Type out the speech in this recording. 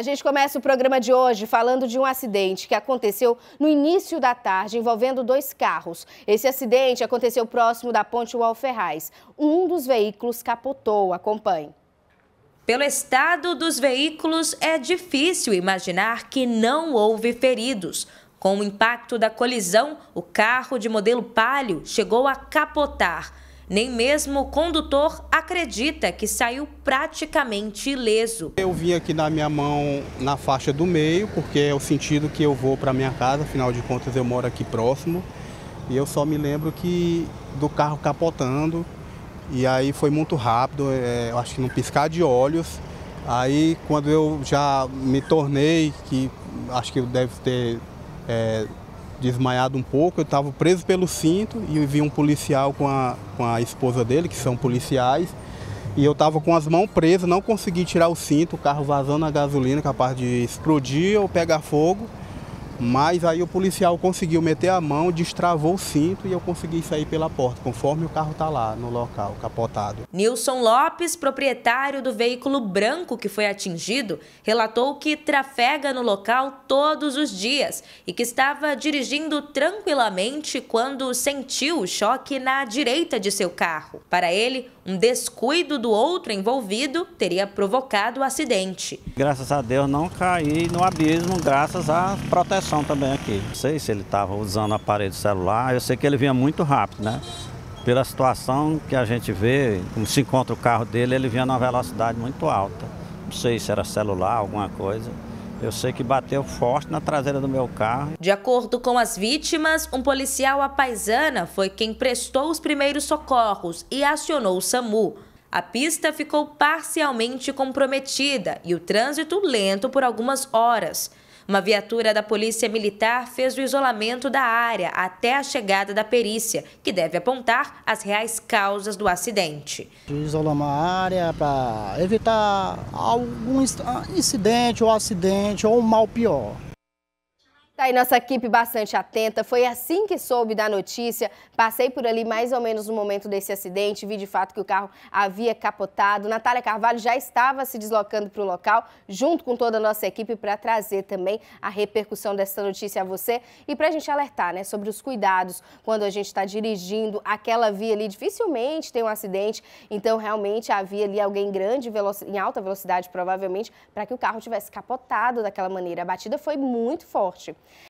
A gente começa o programa de hoje falando de um acidente que aconteceu no início da tarde envolvendo dois carros. Esse acidente aconteceu próximo da ponte Walferraz. Um dos veículos capotou. Acompanhe. Pelo estado dos veículos, é difícil imaginar que não houve feridos. Com o impacto da colisão, o carro de modelo Palio chegou a capotar nem mesmo o condutor acredita que saiu praticamente ileso. Eu vim aqui na minha mão na faixa do meio, porque é o sentido que eu vou para minha casa, afinal de contas eu moro aqui próximo. E eu só me lembro que do carro capotando, e aí foi muito rápido, é, acho que num piscar de olhos. Aí quando eu já me tornei, que acho que eu deve ter é, desmaiado um pouco, eu estava preso pelo cinto e vi um policial com a, com a esposa dele, que são policiais, e eu estava com as mãos presas, não consegui tirar o cinto, o carro vazando a gasolina, capaz de explodir ou pegar fogo. Mas aí o policial conseguiu meter a mão, destravou o cinto e eu consegui sair pela porta, conforme o carro está lá no local, capotado. Nilson Lopes, proprietário do veículo branco que foi atingido, relatou que trafega no local todos os dias e que estava dirigindo tranquilamente quando sentiu o choque na direita de seu carro. Para ele, um descuido do outro envolvido teria provocado o acidente. Graças a Deus não caí no abismo, graças à proteção também aqui. Não sei se ele estava usando aparelho celular, eu sei que ele vinha muito rápido, né? Pela situação que a gente vê, como se encontra o carro dele, ele vinha numa velocidade muito alta. Não sei se era celular, alguma coisa. Eu sei que bateu forte na traseira do meu carro. De acordo com as vítimas, um policial apaisana foi quem prestou os primeiros socorros e acionou o SAMU. A pista ficou parcialmente comprometida e o trânsito lento por algumas horas. Uma viatura da Polícia Militar fez o isolamento da área até a chegada da perícia, que deve apontar as reais causas do acidente. Isolamos a área para evitar algum ah, incidente ou acidente ou mal pior. Tá aí nossa equipe bastante atenta. Foi assim que soube da notícia. Passei por ali mais ou menos no momento desse acidente. Vi de fato que o carro havia capotado. Natália Carvalho já estava se deslocando para o local, junto com toda a nossa equipe, para trazer também a repercussão dessa notícia a você e para a gente alertar né, sobre os cuidados quando a gente está dirigindo. Aquela via ali dificilmente tem um acidente, então realmente havia ali alguém grande, em alta velocidade provavelmente, para que o carro tivesse capotado daquela maneira. A batida foi muito forte.